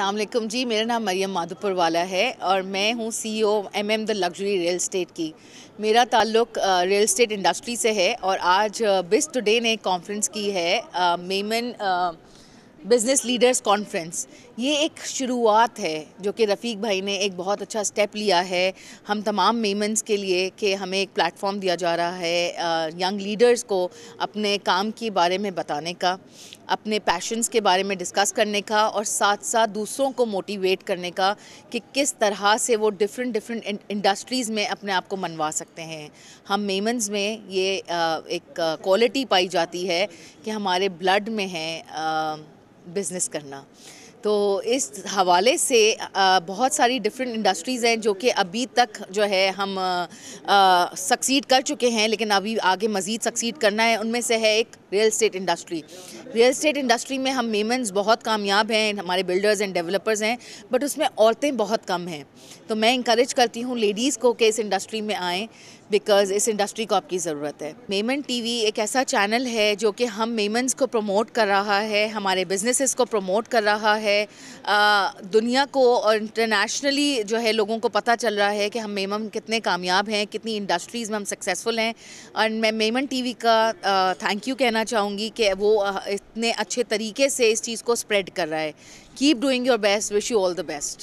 अलकुम जी मेरा नाम मरियम माधोपुर वाला है और मैं हूँ C O M M the luxury real estate की मेरा ताल्लुक रियल इस्टेट इंडस्ट्री से है और आज बिस्ट टुडे ने एक कॉन्फ्रेंस की है मेमन बिज़नेस लीडर्स कॉन्फ्रेंस ये एक शुरुआत है जो कि रफ़ीक भाई ने एक बहुत अच्छा स्टेप लिया है हम तमाम मेमन्स के लिए कि हमें एक प्लेटफॉर्म दिया जा रहा है यंग लीडर्स को अपने काम के बारे में बताने का अपने पैशंस के बारे में डिस्कस करने का और साथ साथ दूसरों को मोटिवेट करने का कि किस तरह से वो डिफरेंट डिफरेंट इंडस्ट्रीज़ में अपने आप को मनवा सकते हैं हम मेमेंस में ये एक क्वालिटी पाई जाती है कि हमारे ब्लड में है बिज़नेस करना तो इस हवाले से बहुत सारी डिफरेंट इंडस्ट्रीज़ हैं जो कि अभी तक जो है हम सक्सीड कर चुके हैं लेकिन अभी आगे मज़ीद सक्सीड करना है उनमें से है एक real estate industry real estate industry में हम मेमेंस बहुत कामयाब हैं हमारे बिल्डर्स एंड डेवलपर्स हैं बट उसमें औरतें बहुत कम हैं तो मैं इंक्रेज करती हूँ लेडीज़ को कि इस इंडस्ट्री में आएँ बिकॉज इस इंडस्ट्री को आपकी ज़रूरत है मेमन टीवी एक ऐसा चैनल है जो कि हम मेमन्स को प्रमोट कर रहा है हमारे बिजनेसेस को प्रमोट कर रहा है दुनिया को और इंटरनेशनली जो है लोगों को पता चल रहा है कि हम मेमन कितने कामयाब हैं कितनी इंडस्ट्रीज़ में हम सक्सेसफुल हैं और मैं मेमन टीवी का थैंक यू कहना चाहूँगी कि वो इतने अच्छे तरीके से इस चीज़ को स्प्रेड कर रहा है keep doing your best wish you all the best